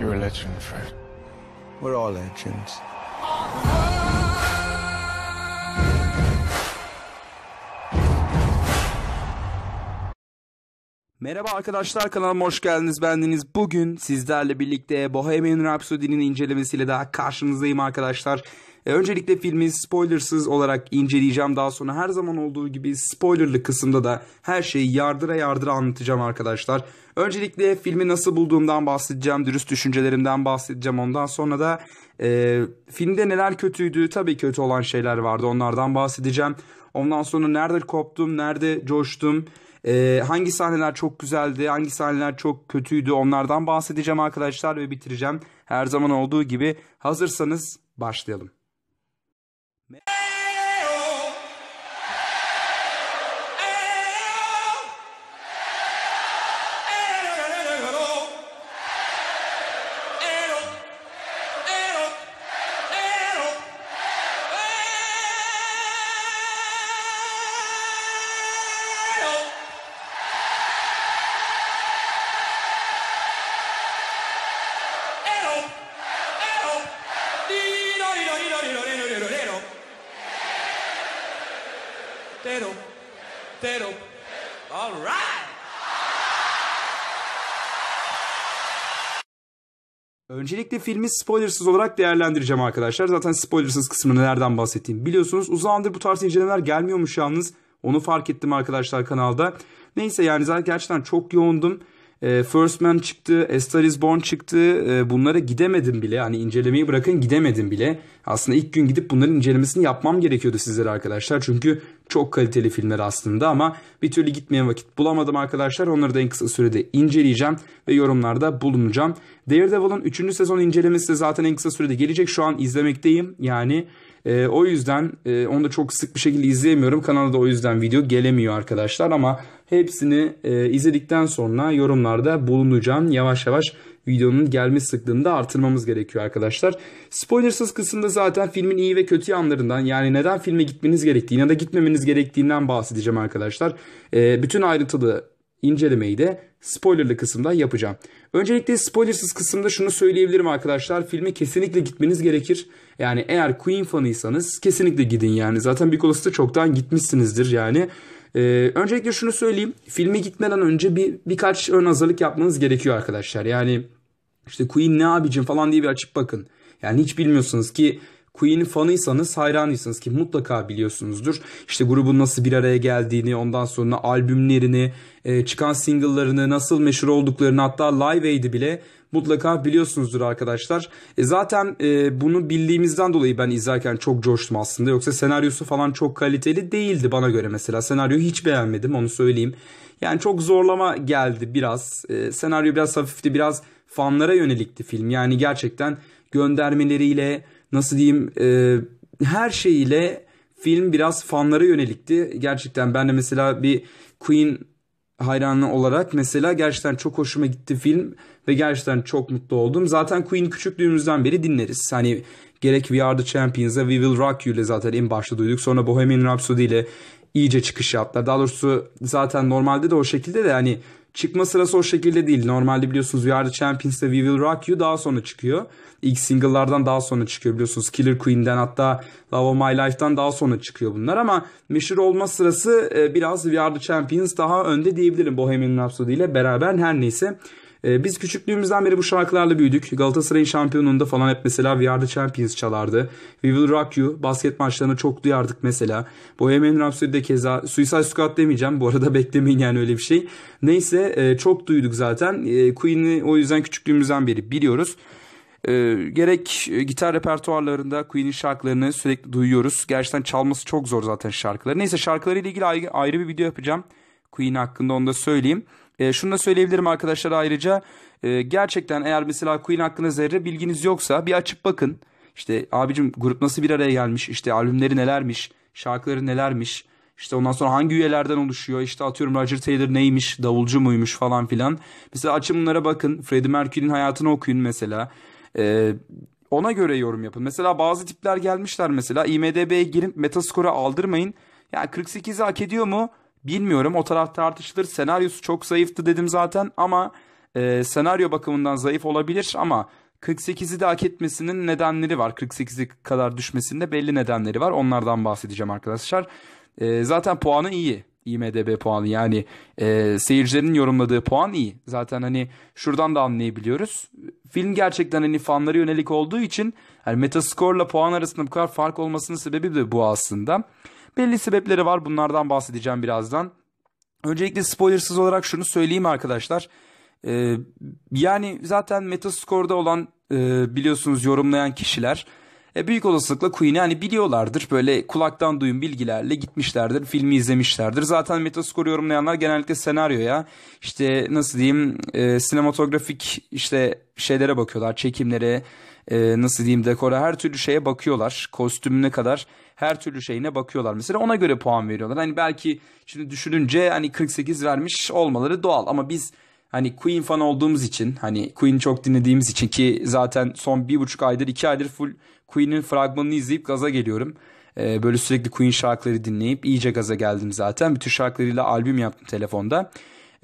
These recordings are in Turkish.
You're a legend, Fred. We're all legends. Merhaba arkadaşlar kanalıma hoş geldiniz Bendiniz Bugün sizlerle birlikte Bohemian Rhapsody'nin incelemesiyle daha karşınızdayım arkadaşlar. E, öncelikle filmi spoilersız olarak inceleyeceğim. Daha sonra her zaman olduğu gibi spoilerlı kısımda da her şeyi yardıra yardıra anlatacağım arkadaşlar. Öncelikle filmi nasıl bulduğumdan bahsedeceğim, dürüst düşüncelerimden bahsedeceğim. Ondan sonra da e, filmde neler kötüydü, tabii kötü olan şeyler vardı onlardan bahsedeceğim. Ondan sonra nerede koptum, nerede coştum, e, hangi sahneler çok güzeldi, hangi sahneler çok kötüydü onlardan bahsedeceğim arkadaşlar ve bitireceğim. Her zaman olduğu gibi hazırsanız başlayalım. Öncelikle filmi spoilersız olarak değerlendireceğim arkadaşlar. Zaten spoilersız kısmını nereden bahsettiğim biliyorsunuz. Uzağındır bu tarz incelemeler gelmiyormuş yalnız. Onu fark ettim arkadaşlar kanalda. Neyse yani zaten gerçekten çok yoğundum. E, First Man çıktı, A Star Is Born çıktı. E, bunlara gidemedim bile. Hani incelemeyi bırakın gidemedim bile. Aslında ilk gün gidip bunların incelemesini yapmam gerekiyordu sizlere arkadaşlar. Çünkü çok kaliteli filmler aslında ama bir türlü gitmeye vakit bulamadım arkadaşlar. Onları da en kısa sürede inceleyeceğim ve yorumlarda bulunacağım. Daredevil'ın 3. sezon incelemesi de zaten en kısa sürede gelecek. Şu an izlemekteyim. Yani e, o yüzden e, onu da çok sık bir şekilde izleyemiyorum. kanalda da o yüzden video gelemiyor arkadaşlar ama hepsini e, izledikten sonra yorumlarda bulunacağım. Yavaş yavaş videonun gelme sıklığını da artırmamız gerekiyor arkadaşlar. Spoilersız kısımda zaten filmin iyi ve kötü yanlarından yani neden filme gitmeniz gerektiğini ya da gitmemeniz gerektiğinden bahsedeceğim arkadaşlar. E, bütün ayrıntılı incelemeyi de spoilerlı kısımda yapacağım. Öncelikle spoilersız kısımda şunu söyleyebilirim arkadaşlar. Filme kesinlikle gitmeniz gerekir. Yani eğer Queen fanıysanız kesinlikle gidin yani. Zaten bir Olas'ta çoktan gitmişsinizdir yani. Ee, öncelikle şunu söyleyeyim. Filme gitmeden önce bir birkaç ön hazırlık yapmanız gerekiyor arkadaşlar. Yani işte Queen ne abicim falan diye bir açıp bakın. Yani hiç bilmiyorsunuz ki Queen fanıysanız hayranıysanız ki mutlaka biliyorsunuzdur. İşte grubun nasıl bir araya geldiğini ondan sonra albümlerini e, çıkan single'larını nasıl meşhur olduklarını hatta Live Aid'i bile mutlaka biliyorsunuzdur arkadaşlar. E zaten e, bunu bildiğimizden dolayı ben izlerken çok coştum aslında. Yoksa senaryosu falan çok kaliteli değildi bana göre mesela. Senaryoyu hiç beğenmedim onu söyleyeyim. Yani çok zorlama geldi biraz. E, senaryo biraz hafifti biraz fanlara yönelikti film. Yani gerçekten göndermeleriyle nasıl diyeyim e, her şeyiyle film biraz fanlara yönelikti. Gerçekten ben de mesela bir Queen hayranı olarak mesela gerçekten çok hoşuma gitti film ve gerçekten çok mutlu oldum. Zaten Queen küçüklüğümüzden beri dinleriz. Hani gerek We Are The Champions'a We Will Rock You'le zaten en başta duyduk. Sonra Bohemian Rhapsody ile iyice çıkış yaptılar. Daha doğrusu zaten normalde de o şekilde de hani çıkma sırası o şekilde değil. Normalde biliyorsunuz We Are The Champions'te We Will Rock You daha sonra çıkıyor. İlk single'lardan daha sonra çıkıyor biliyorsunuz. Killer Queen'den hatta Love of My Life'dan daha sonra çıkıyor bunlar ama meşhur olma sırası e, biraz We Are The Champions daha önde diyebilirim Bohemian Rhapsody ile beraber her neyse. Ee, biz küçüklüğümüzden beri bu şarkılarla büyüdük. Galatasaray'ın şampiyonluğunda falan hep mesela We Are The Champions çalardı. We Will Rock You basket maçlarına çok duyardık mesela. Bohemian Rhapsody'de keza Suicide Squad demeyeceğim. Bu arada beklemeyin yani öyle bir şey. Neyse e, çok duyduk zaten. E, Queen'i o yüzden küçüklüğümüzden beri biliyoruz. E, gerek e, gitar repertuarlarında Queen'in şarkılarını sürekli duyuyoruz. Gerçekten çalması çok zor zaten şarkıları. Neyse şarkılarıyla ilgili ayrı bir video yapacağım. Queen hakkında onu da söyleyeyim. E, şunu da söyleyebilirim arkadaşlar ayrıca. E, gerçekten eğer mesela Queen hakkında zerre bilginiz yoksa bir açıp bakın. İşte abicim grup nasıl bir araya gelmiş? İşte albümleri nelermiş? Şarkıları nelermiş? İşte ondan sonra hangi üyelerden oluşuyor? İşte atıyorum Roger Taylor neymiş? Davulcu muymuş falan filan. Mesela açın bunlara bakın. Freddie Mercury'nin hayatını okuyun mesela. Ee, ona göre yorum yapın. Mesela bazı tipler gelmişler mesela. IMDB'ye girip Metascore'a aldırmayın. Yani 48'i hak ediyor mu? Bilmiyorum o taraf tartışılır. Senaryosu çok zayıftı dedim zaten ama e, senaryo bakımından zayıf olabilir ama 48'i de hak etmesinin nedenleri var. 48'i kadar düşmesinde belli nedenleri var. Onlardan bahsedeceğim arkadaşlar. E, zaten puanı iyi. IMDB puanı yani e, seyircilerin yorumladığı puan iyi. Zaten hani şuradan da anlayabiliyoruz. Film gerçekten hani fanları yönelik olduğu için hani Metascore ile puan arasında bu kadar fark olmasının sebebi de bu aslında. Belli sebepleri var bunlardan bahsedeceğim birazdan. Öncelikle spoilersız olarak şunu söyleyeyim arkadaşlar. Ee, yani zaten Metascore'da olan e, biliyorsunuz yorumlayan kişiler e, büyük olasılıkla Queen'i hani biliyorlardır. Böyle kulaktan duyun bilgilerle gitmişlerdir, filmi izlemişlerdir. Zaten Metascore yorumlayanlar genellikle senaryoya, işte nasıl diyeyim, e, sinematografik işte şeylere bakıyorlar, çekimlere, e, nasıl diyeyim, dekora, her türlü şeye bakıyorlar. Kostümüne kadar her türlü şeyine bakıyorlar. Mesela ona göre puan veriyorlar. Hani belki şimdi düşününce hani 48 vermiş olmaları doğal ama biz hani Queen fan olduğumuz için hani Queen çok dinlediğimiz için ki zaten son bir buçuk aydır iki aydır full Queen'in fragmanını izleyip gaza geliyorum. Ee, böyle sürekli Queen şarkıları dinleyip iyice gaza geldim zaten. Bütün şarkılarıyla albüm yaptım telefonda.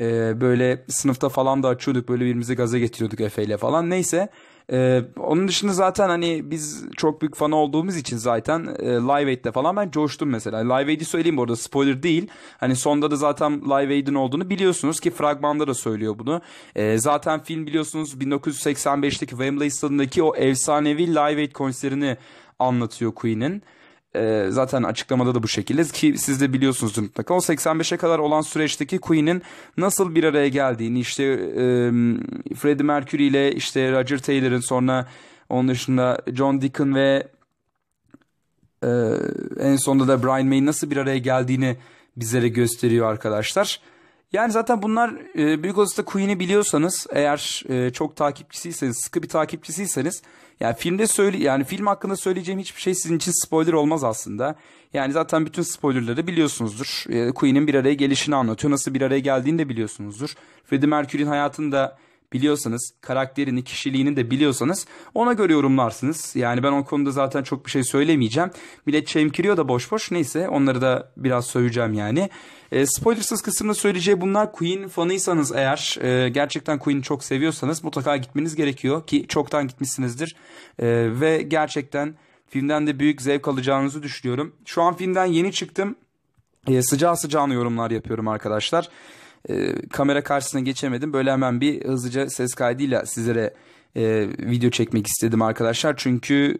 Ee, böyle sınıfta falan da açıyorduk böyle birbirimizi gaza getiriyorduk Efe ile falan. Neyse ee, onun dışında zaten hani biz çok büyük fan olduğumuz için zaten e, Live Aid'de falan ben coştum mesela. Live Aid'i söyleyeyim bu arada spoiler değil. Hani sonda da zaten Live Aid'in olduğunu biliyorsunuz ki fragmanda da söylüyor bunu. E, zaten film biliyorsunuz 1985'teki Wembley stadındaki o efsanevi Live Aid konserini anlatıyor Queen'in e, zaten açıklamada da bu şekilde ki siz de biliyorsunuz mutlaka. O 85'e kadar olan süreçteki Queen'in nasıl bir araya geldiğini işte e, Freddie Mercury ile işte Roger Taylor'ın sonra onun dışında John Deacon ve e, en sonunda da Brian May'in nasıl bir araya geldiğini bizlere gösteriyor arkadaşlar. Yani zaten bunlar e, büyük olasılıkla Queen'i biliyorsanız eğer e, çok takipçisiyseniz sıkı bir takipçisiyseniz yani filmde söyle yani film hakkında söyleyeceğim hiçbir şey sizin için spoiler olmaz aslında. Yani zaten bütün spoilerları biliyorsunuzdur. Ee, Queen'in bir araya gelişini anlatıyor. Nasıl bir araya geldiğini de biliyorsunuzdur. Freddie Mercury'nin hayatında biliyorsanız, karakterini, kişiliğini de biliyorsanız ona göre yorumlarsınız. Yani ben o konuda zaten çok bir şey söylemeyeceğim. Millet çemkiriyor da boş boş. Neyse onları da biraz söyleyeceğim yani. E, spoilersız kısımda söyleyeceği bunlar Queen fanıysanız eğer e, gerçekten Queen'i çok seviyorsanız mutlaka gitmeniz gerekiyor ki çoktan gitmişsinizdir. E, ve gerçekten filmden de büyük zevk alacağınızı düşünüyorum. Şu an filmden yeni çıktım. E, sıcağı sıcağına yorumlar yapıyorum arkadaşlar e, kamera karşısına geçemedim. Böyle hemen bir hızlıca ses kaydıyla sizlere e, video çekmek istedim arkadaşlar. Çünkü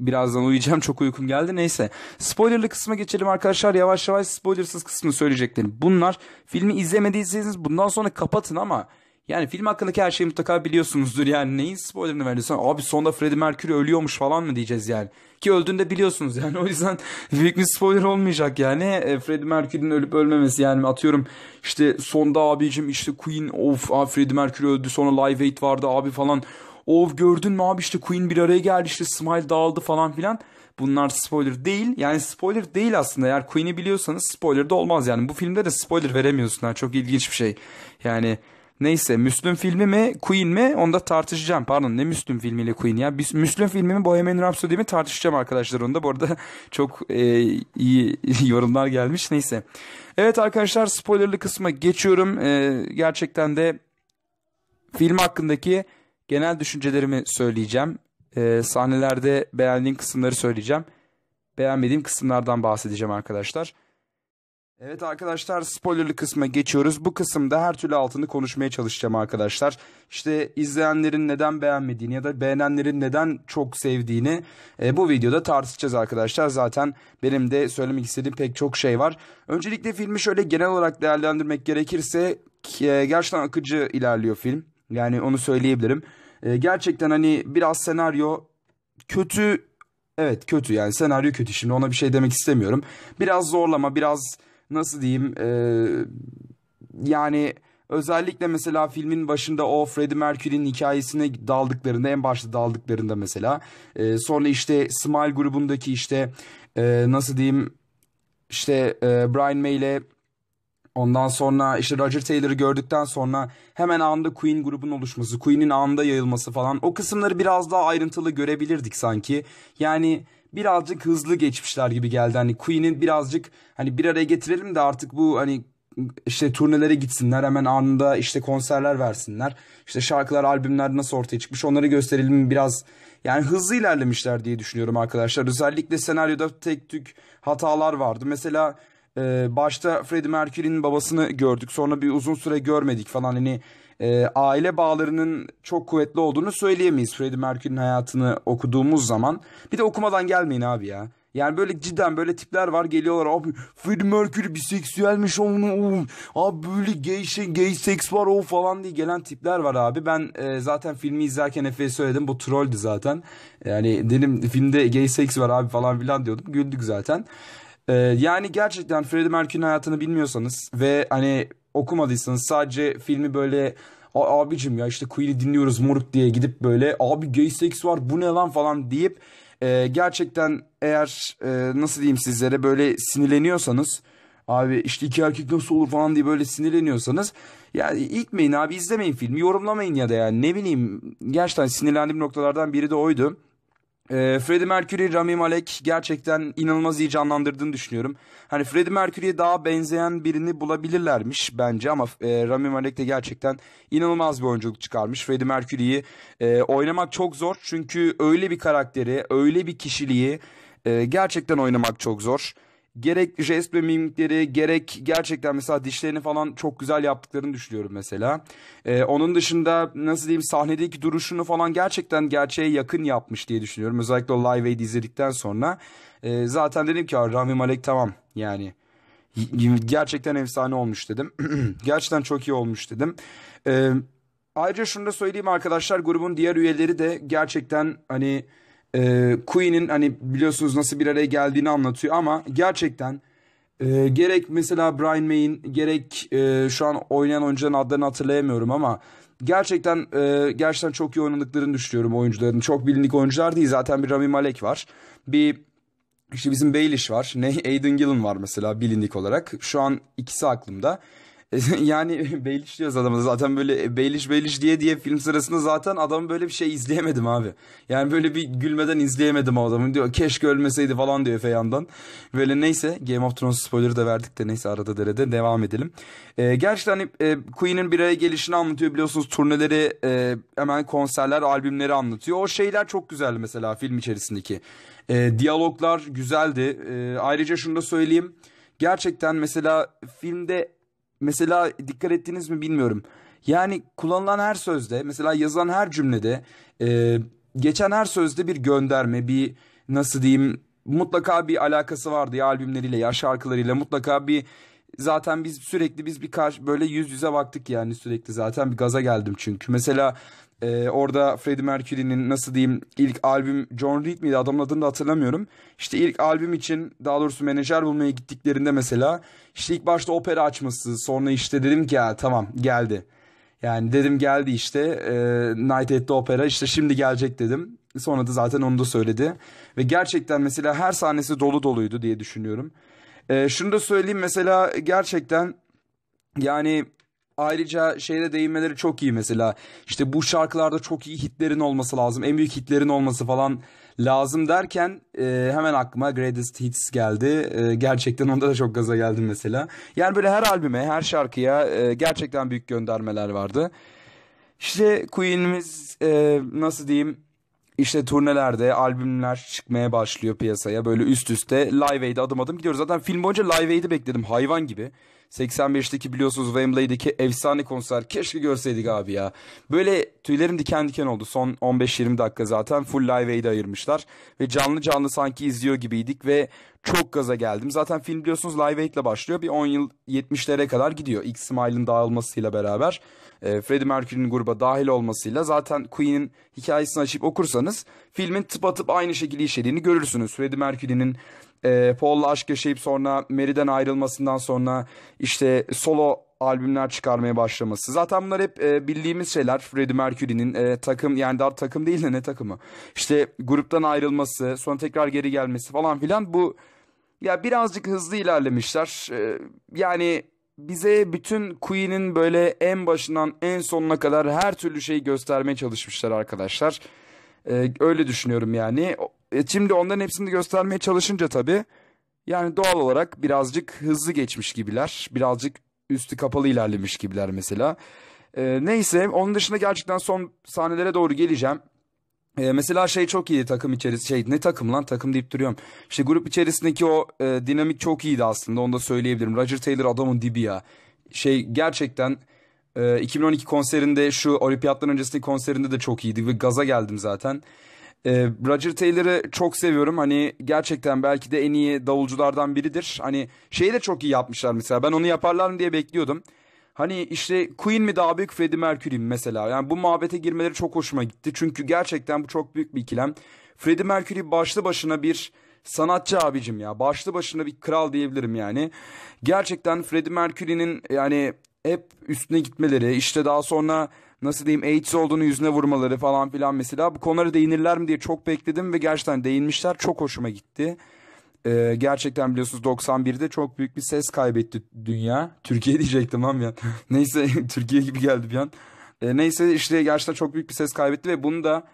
birazdan uyuyacağım çok uykum geldi neyse. Spoilerlı kısma geçelim arkadaşlar yavaş yavaş spoilersız kısmını söyleyeceklerim. Bunlar filmi izlemediyseniz bundan sonra kapatın ama yani film hakkındaki her şeyi mutlaka biliyorsunuzdur yani neyin spoilerını verdiysen abi sonda Freddie Mercury ölüyormuş falan mı diyeceğiz yani. Ki öldüğünde biliyorsunuz yani o yüzden büyük bir spoiler olmayacak yani e, Freddie Mercury'nin ölüp ölmemesi yani atıyorum işte sonda abicim işte Queen of abi Freddie Mercury öldü sonra Live Aid vardı abi falan. Of gördün mü abi işte Queen bir araya geldi işte Smile dağıldı falan filan. Bunlar spoiler değil. Yani spoiler değil aslında. Eğer Queen'i biliyorsanız spoiler de olmaz yani. Bu filmde de spoiler veremiyorsun. Yani çok ilginç bir şey. Yani Neyse Müslüm filmi mi Queen mi onu da tartışacağım. Pardon ne Müslüm filmiyle Queen ya. Müslüm filmi mi Bohemian Rhapsody mi tartışacağım arkadaşlar onu da. Bu arada çok e, iyi yorumlar gelmiş. Neyse. Evet arkadaşlar spoilerlı kısma geçiyorum. E, gerçekten de film hakkındaki genel düşüncelerimi söyleyeceğim. E, sahnelerde beğendiğim kısımları söyleyeceğim. Beğenmediğim kısımlardan bahsedeceğim arkadaşlar. Evet arkadaşlar spoilerlı kısma geçiyoruz. Bu kısımda her türlü altını konuşmaya çalışacağım arkadaşlar. İşte izleyenlerin neden beğenmediğini ya da beğenenlerin neden çok sevdiğini e, bu videoda tartışacağız arkadaşlar. Zaten benim de söylemek istediğim pek çok şey var. Öncelikle filmi şöyle genel olarak değerlendirmek gerekirse e, gerçekten akıcı ilerliyor film. Yani onu söyleyebilirim. E, gerçekten hani biraz senaryo kötü Evet kötü yani senaryo kötü şimdi ona bir şey demek istemiyorum. Biraz zorlama biraz nasıl diyeyim e, yani özellikle mesela filmin başında o Freddie Mercury'nin hikayesine daldıklarında en başta daldıklarında mesela e, sonra işte Smile grubundaki işte e, nasıl diyeyim işte e, Brian May ile Ondan sonra işte Roger Taylor'ı gördükten sonra hemen anda Queen grubunun oluşması, Queen'in anda yayılması falan o kısımları biraz daha ayrıntılı görebilirdik sanki. Yani birazcık hızlı geçmişler gibi geldi. Hani Queen'in birazcık hani bir araya getirelim de artık bu hani işte turnelere gitsinler hemen anında işte konserler versinler. İşte şarkılar, albümler nasıl ortaya çıkmış onları gösterelim biraz. Yani hızlı ilerlemişler diye düşünüyorum arkadaşlar. Özellikle senaryoda tek tük hatalar vardı. Mesela e, başta Freddie Mercury'nin babasını gördük. Sonra bir uzun süre görmedik falan. Hani e, aile bağlarının çok kuvvetli olduğunu söyleyemeyiz. Freddie Mercury'nin hayatını okuduğumuz zaman. Bir de okumadan gelmeyin abi ya. Yani böyle cidden böyle tipler var geliyorlar abi Freddie Mercury biseksüelmiş onu abi böyle gay şey gay seks var o falan diye gelen tipler var abi. Ben e, zaten filmi izlerken Efe'ye söyledim bu trolldü zaten. Yani dedim filmde gay seks var abi falan filan diyordum güldük zaten. E, yani gerçekten Freddie Mercury'nin hayatını bilmiyorsanız ve hani okumadıysanız sadece filmi böyle abicim ya işte Queen'i dinliyoruz moruk diye gidip böyle abi gay seks var bu ne lan falan deyip e, gerçekten eğer e, nasıl diyeyim sizlere böyle sinirleniyorsanız abi işte iki erkek nasıl olur falan diye böyle sinirleniyorsanız yani itmeyin abi izlemeyin filmi yorumlamayın ya da yani ne bileyim gerçekten sinirlendiğim noktalardan biri de oydu. E, Freddie Mercury, Rami Malek gerçekten inanılmaz iyi canlandırdığını düşünüyorum. Hani Freddie Mercury'ye daha benzeyen birini bulabilirlermiş bence ama e, Rami Malek de gerçekten inanılmaz bir oyunculuk çıkarmış. Freddie Mercury'yi e, oynamak çok zor çünkü öyle bir karakteri, öyle bir kişiliği e, gerçekten oynamak çok zor gerek jest ve mimikleri gerek gerçekten mesela dişlerini falan çok güzel yaptıklarını düşünüyorum mesela. Ee, onun dışında nasıl diyeyim sahnedeki duruşunu falan gerçekten gerçeğe yakın yapmış diye düşünüyorum. Özellikle o Live Aid izledikten sonra. Ee, zaten dedim ki Rami Malek tamam yani gerçekten efsane olmuş dedim. gerçekten çok iyi olmuş dedim. Ee, ayrıca şunu da söyleyeyim arkadaşlar grubun diğer üyeleri de gerçekten hani e, Queen'in hani biliyorsunuz nasıl bir araya geldiğini anlatıyor ama gerçekten e, gerek mesela Brian May'in gerek e, şu an oynayan oyuncuların adlarını hatırlayamıyorum ama gerçekten e, gerçekten çok iyi oynadıklarını düşünüyorum oyuncuların. Çok bilindik oyuncular değil zaten bir Rami Malek var. Bir işte bizim Baelish var. Ne Aiden Gillen var mesela bilindik olarak. Şu an ikisi aklımda. yani Baelish diyoruz adamı. Zaten böyle e, Baelish Baelish diye diye film sırasında zaten adam böyle bir şey izleyemedim abi. Yani böyle bir gülmeden izleyemedim o adamı. Diyor keşke ölmeseydi falan diyor Feyandan. Böyle neyse Game of Thrones spoiler'ı da verdik de neyse arada derede devam edelim. Ee, gerçekten hani e, Queen'in bir araya gelişini anlatıyor biliyorsunuz. Turneleri e, hemen konserler albümleri anlatıyor. O şeyler çok güzeldi mesela film içerisindeki. E, diyaloglar güzeldi. E, ayrıca şunu da söyleyeyim. Gerçekten mesela filmde mesela dikkat ettiniz mi bilmiyorum. Yani kullanılan her sözde mesela yazılan her cümlede e, geçen her sözde bir gönderme bir nasıl diyeyim mutlaka bir alakası vardı ya albümleriyle ya şarkılarıyla mutlaka bir zaten biz sürekli biz bir karşı böyle yüz yüze baktık yani sürekli zaten bir gaza geldim çünkü. Mesela e, orada Freddie Mercury'nin nasıl diyeyim ilk albüm John Reed miydi adamın adını da hatırlamıyorum. İşte ilk albüm için daha doğrusu menajer bulmaya gittiklerinde mesela işte ilk başta opera açması sonra işte dedim ki ya tamam geldi. Yani dedim geldi işte e, Night at the Opera işte şimdi gelecek dedim. Sonra da zaten onu da söyledi. Ve gerçekten mesela her sahnesi dolu doluydu diye düşünüyorum. E, şunu da söyleyeyim mesela gerçekten yani ayrıca şeyde değinmeleri çok iyi mesela. İşte bu şarkılarda çok iyi hitlerin olması lazım. En büyük hitlerin olması falan lazım derken e, hemen aklıma Greatest Hits geldi. E, gerçekten onda da çok gaza geldim mesela. Yani böyle her albüme, her şarkıya e, gerçekten büyük göndermeler vardı. İşte Queen'imiz e, nasıl diyeyim işte turnelerde albümler çıkmaya başlıyor piyasaya. Böyle üst üste Live Aid'e adım adım gidiyoruz. Zaten film boyunca Live Aid'i bekledim hayvan gibi. 85'teki biliyorsunuz Wembley'deki efsane konser. Keşke görseydik abi ya. Böyle tüylerim diken diken oldu. Son 15-20 dakika zaten full live aid'e ayırmışlar. Ve canlı canlı sanki izliyor gibiydik ve çok gaza geldim. Zaten film biliyorsunuz Live Aid'le başlıyor. Bir 10 yıl 70'lere kadar gidiyor. X Smile'ın dağılmasıyla beraber. E, Freddie Mercury'nin gruba dahil olmasıyla zaten Queen'in hikayesini açıp okursanız filmin tıpatıp aynı şekilde işlediğini görürsünüz. Freddie Mercury'nin e, Paul'la aşk yaşayıp sonra Mary'den ayrılmasından sonra işte solo albümler çıkarmaya başlaması. Zaten bunlar hep e, bildiğimiz şeyler. Freddie Mercury'nin e, takım yani daha takım değil de ne takımı. İşte gruptan ayrılması, sonra tekrar geri gelmesi falan filan bu ya birazcık hızlı ilerlemişler. E, yani bize bütün Queen'in böyle en başından en sonuna kadar her türlü şeyi göstermeye çalışmışlar arkadaşlar. E, öyle düşünüyorum yani. E şimdi onların hepsini göstermeye çalışınca tabii yani doğal olarak birazcık hızlı geçmiş gibiler. Birazcık üstü kapalı ilerlemiş gibiler mesela. E, neyse onun dışında gerçekten son sahnelere doğru geleceğim. E, mesela şey çok iyiydi takım içerisinde. Şey ne takım lan takım deyip duruyorum. İşte grup içerisindeki o e, dinamik çok iyiydi aslında. Onu da söyleyebilirim. Roger Taylor adamın dibi ya. Şey gerçekten e, 2012 konserinde şu olimpiyattan öncesindeki konserinde de çok iyiydi. Ve gaza geldim zaten. E, Roger Taylor'ı çok seviyorum. Hani gerçekten belki de en iyi davulculardan biridir. Hani şeyi de çok iyi yapmışlar mesela. Ben onu yaparlar mı diye bekliyordum. Hani işte Queen mi daha büyük Freddie Mercury mi mesela? Yani bu muhabbete girmeleri çok hoşuma gitti. Çünkü gerçekten bu çok büyük bir ikilem. Freddie Mercury başlı başına bir sanatçı abicim ya. Başlı başına bir kral diyebilirim yani. Gerçekten Freddie Mercury'nin yani hep üstüne gitmeleri işte daha sonra nasıl diyeyim AIDS olduğunu yüzüne vurmaları falan filan mesela bu konulara değinirler mi diye çok bekledim ve gerçekten değinmişler çok hoşuma gitti. Ee, gerçekten biliyorsunuz 91'de çok büyük bir ses kaybetti dünya. Türkiye diyecektim ama yani. neyse Türkiye gibi geldi bir an. Ee, neyse işte gerçekten çok büyük bir ses kaybetti ve bunu da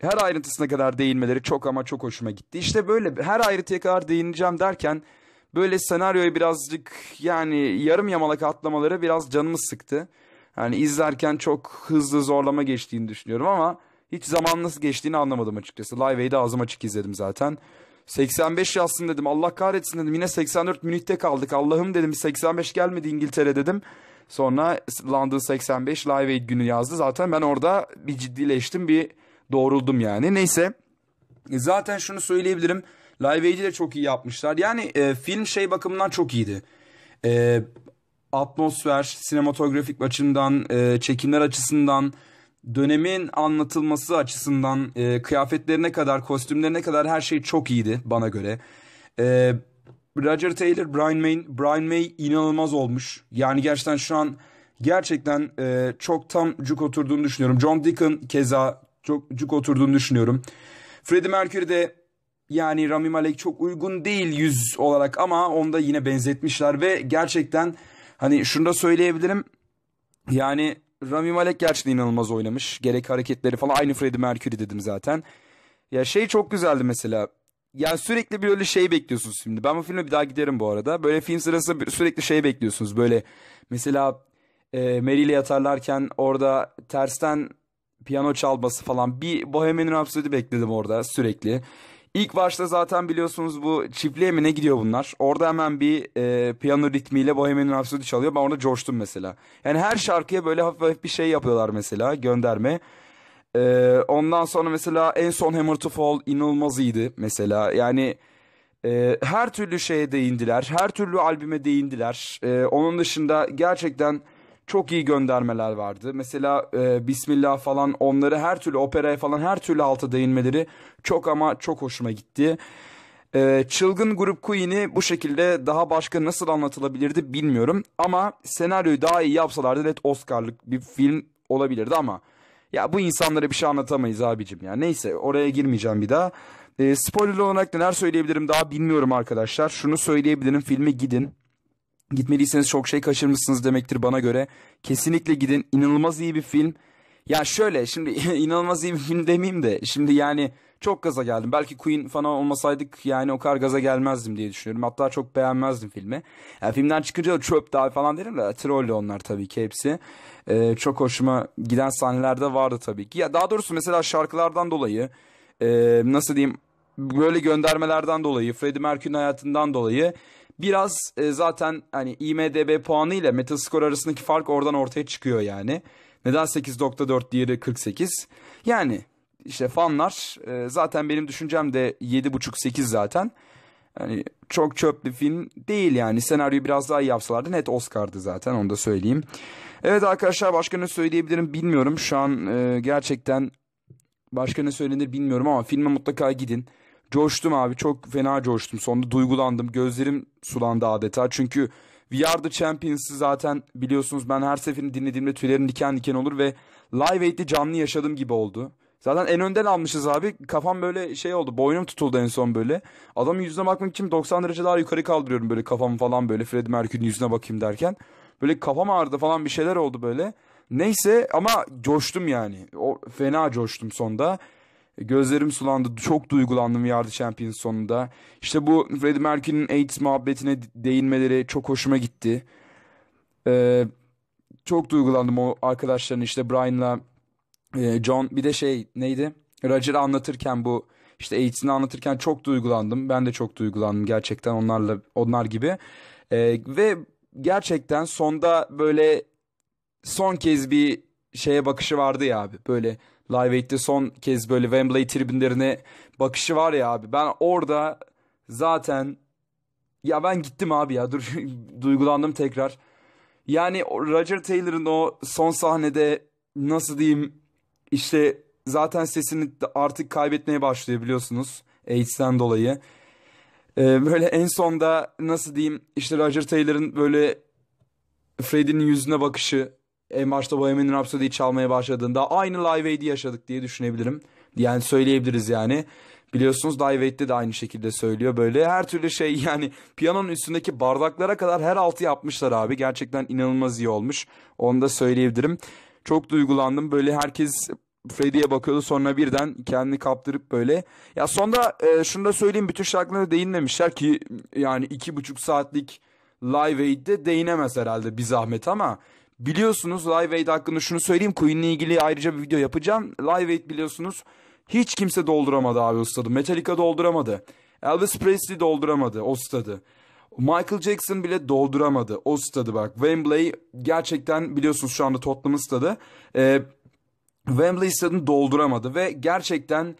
her ayrıntısına kadar değinmeleri çok ama çok hoşuma gitti. İşte böyle her ayrıntıya kadar değineceğim derken böyle senaryoyu birazcık yani yarım yamalak atlamaları biraz canımı sıktı. Yani izlerken çok hızlı zorlama geçtiğini düşünüyorum ama hiç zaman nasıl geçtiğini anlamadım açıkçası. Live Aid'i ağzım açık izledim zaten. 85 yazsın dedim. Allah kahretsin dedim. Yine 84 Münih'te kaldık. Allah'ım dedim 85 gelmedi İngiltere dedim. Sonra London 85 Live Aid günü yazdı. Zaten ben orada bir ciddileştim bir doğruldum yani. Neyse zaten şunu söyleyebilirim. Live Aid'i de çok iyi yapmışlar. Yani e, film şey bakımından çok iyiydi. E, atmosfer, sinematografik açımdan, e, çekimler açısından, dönemin anlatılması açısından, e, kıyafetlerine kadar, kostümlerine kadar her şey çok iyiydi bana göre. E, Roger Taylor, Brian May, Brian May inanılmaz olmuş. Yani gerçekten şu an gerçekten e, çok tam cuk oturduğunu düşünüyorum. John Deacon keza çok cuk oturduğunu düşünüyorum. Freddie Mercury de yani Rami Malek çok uygun değil yüz olarak ama onda yine benzetmişler ve gerçekten Hani şunu da söyleyebilirim. Yani Rami Malek gerçekten inanılmaz oynamış. Gerek hareketleri falan aynı Freddie Mercury dedim zaten. Ya şey çok güzeldi mesela. Yani sürekli bir öyle şey bekliyorsunuz şimdi. Ben bu filme bir daha giderim bu arada. Böyle film sırasında sürekli şey bekliyorsunuz. Böyle mesela e, Mary ile yatarlarken orada tersten piyano çalması falan. Bir Bohemian Rhapsody bekledim orada sürekli. İlk başta zaten biliyorsunuz bu çiftliğe mi ne gidiyor bunlar. Orada hemen bir e, piyano ritmiyle Bohemian Rhapsody çalıyor. Ben orada coştum mesela. Yani her şarkıya böyle hafif hafif bir şey yapıyorlar mesela gönderme. E, ondan sonra mesela en son Hammer to Fall inanılmaz iyiydi mesela. Yani e, her türlü şeye değindiler. Her türlü albüme değindiler. E, onun dışında gerçekten çok iyi göndermeler vardı. Mesela e, Bismillah falan onları her türlü operaya falan her türlü alta değinmeleri çok ama çok hoşuma gitti. E, çılgın grup Queen'i bu şekilde daha başka nasıl anlatılabilirdi bilmiyorum. Ama senaryoyu daha iyi yapsalardı net Oscar'lık bir film olabilirdi ama... Ya bu insanlara bir şey anlatamayız abicim ya. Neyse oraya girmeyeceğim bir daha. E, spoiler olarak neler söyleyebilirim daha bilmiyorum arkadaşlar. Şunu söyleyebilirim filme gidin Gitmediyseniz çok şey kaçırmışsınız demektir bana göre. Kesinlikle gidin. İnanılmaz iyi bir film. Ya şöyle şimdi inanılmaz iyi bir film demeyeyim de şimdi yani çok gaza geldim. Belki Queen falan olmasaydık yani o kadar gaza gelmezdim diye düşünüyorum. Hatta çok beğenmezdim filmi. Yani filmden çıkınca da çöp daha falan derim de trollü onlar tabii ki hepsi. Ee, çok hoşuma giden sahnelerde vardı tabii ki. Ya daha doğrusu mesela şarkılardan dolayı e, nasıl diyeyim böyle göndermelerden dolayı Freddie Mercury'nin hayatından dolayı biraz e, zaten hani IMDB puanı ile Metascore arasındaki fark oradan ortaya çıkıyor yani. Neden 8.4 diğeri 48? Yani işte fanlar e, zaten benim düşüncem de 7.5-8 zaten. Yani çok çöp bir film değil yani. Senaryoyu biraz daha iyi yapsalardı net Oscar'dı zaten onu da söyleyeyim. Evet arkadaşlar başka ne söyleyebilirim bilmiyorum. Şu an e, gerçekten başka ne söylenir bilmiyorum ama filme mutlaka gidin. Coştum abi çok fena coştum. Sonunda duygulandım. Gözlerim sulandı adeta. Çünkü We Are The Champions'ı zaten biliyorsunuz ben her seferini dinlediğimde tüylerim diken diken olur ve Live Aid'de canlı yaşadığım gibi oldu. Zaten en önden almışız abi. Kafam böyle şey oldu. Boynum tutuldu en son böyle. Adamın yüzüne bakmak için 90 derece daha yukarı kaldırıyorum böyle kafamı falan böyle. Freddie Mercury'nin yüzüne bakayım derken. Böyle kafam ağrıdı falan bir şeyler oldu böyle. Neyse ama coştum yani. O fena coştum sonda. Gözlerim sulandı. Çok duygulandım We Are Champions sonunda. İşte bu Freddie Mercury'nin AIDS muhabbetine değinmeleri çok hoşuma gitti. Ee, çok duygulandım o arkadaşların işte Brian'la e, John. Bir de şey neydi? Roger anlatırken bu işte AIDS'ini anlatırken çok duygulandım. Ben de çok duygulandım gerçekten onlarla onlar gibi. Ee, ve gerçekten sonda böyle son kez bir şeye bakışı vardı ya abi. Böyle Live Aid'de son kez böyle Wembley tribünlerine bakışı var ya abi. Ben orada zaten ya ben gittim abi ya dur duygulandım tekrar. Yani Roger Taylor'ın o son sahnede nasıl diyeyim işte zaten sesini artık kaybetmeye başlıyor biliyorsunuz AIDS'ten dolayı. Ee, böyle en sonda nasıl diyeyim işte Roger Taylor'ın böyle Freddie'nin yüzüne bakışı en başta Bohemian Rhapsody'yi çalmaya başladığında aynı Live Aid'i yaşadık diye düşünebilirim. Yani söyleyebiliriz yani. Biliyorsunuz Live Aid'de de aynı şekilde söylüyor böyle. Her türlü şey yani piyanonun üstündeki bardaklara kadar her altı yapmışlar abi. Gerçekten inanılmaz iyi olmuş. Onu da söyleyebilirim. Çok duygulandım. Böyle herkes Freddie'ye bakıyordu sonra birden kendini kaptırıp böyle. Ya sonda e, şunu da söyleyeyim bütün şarkılara değinmemişler ki yani iki buçuk saatlik Live Aid'de değinemez herhalde bir zahmet ama Biliyorsunuz Live Aid hakkında şunu söyleyeyim. Queen'le ilgili ayrıca bir video yapacağım. Live Aid biliyorsunuz hiç kimse dolduramadı abi o stadı. Metallica dolduramadı. Elvis Presley dolduramadı o stadı. Michael Jackson bile dolduramadı o stadı bak. Wembley gerçekten biliyorsunuz şu anda Tottenham'ın stadı. Ee, Wembley stadını dolduramadı ve gerçekten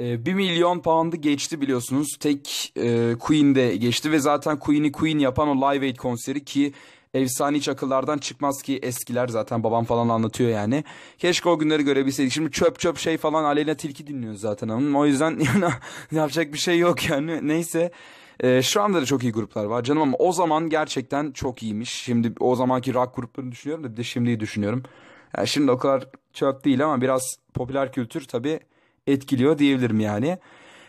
e, 1 milyon pound'ı geçti biliyorsunuz. Tek e, Queen'de geçti ve zaten Queen'i Queen yapan o Live Aid konseri ki Efsane hiç akıllardan çıkmaz ki eskiler zaten babam falan anlatıyor yani. Keşke o günleri görebilseydik. Şimdi çöp çöp şey falan Aleyna Tilki dinliyoruz zaten hanım. O yüzden yani, yapacak bir şey yok yani. Neyse. Ee, şu anda da çok iyi gruplar var canım ama o zaman gerçekten çok iyiymiş. Şimdi o zamanki rock gruplarını düşünüyorum da bir de şimdiyi düşünüyorum. Yani şimdi o kadar çöp değil ama biraz popüler kültür tabii etkiliyor diyebilirim yani.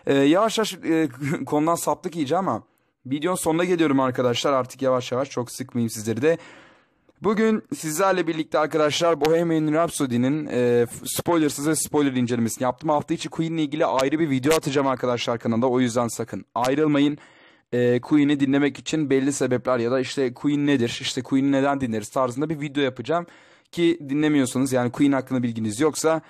Ee, yavaş yavaş e, konudan saptık iyice ama Videonun sonuna geliyorum arkadaşlar. Artık yavaş yavaş çok sıkmayayım sizleri de. Bugün sizlerle birlikte arkadaşlar Bohemian Rhapsody'nin e, spoilersız ve spoiler incelemesini yaptım. Hafta içi Queen'le ilgili ayrı bir video atacağım arkadaşlar kanalda. O yüzden sakın ayrılmayın. E, Queen'i dinlemek için belli sebepler ya da işte Queen nedir, işte Queen'i neden dinleriz tarzında bir video yapacağım. Ki dinlemiyorsanız yani Queen hakkında bilginiz yoksa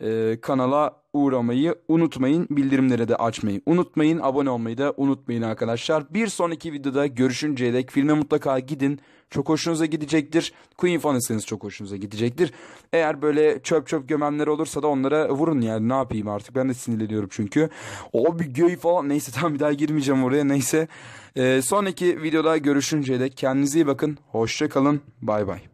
e, kanala uğramayı unutmayın. Bildirimleri de açmayı unutmayın. Abone olmayı da unutmayın arkadaşlar. Bir sonraki videoda görüşünceye dek filme mutlaka gidin. Çok hoşunuza gidecektir. Queen fanısınız çok hoşunuza gidecektir. Eğer böyle çöp çöp gömenler olursa da onlara vurun yani ne yapayım artık. Ben de sinirleniyorum çünkü. o bir gay falan neyse tam bir daha girmeyeceğim oraya neyse. Ee, sonraki videoda görüşünceye dek kendinize iyi bakın. Hoşça kalın. Bay bay.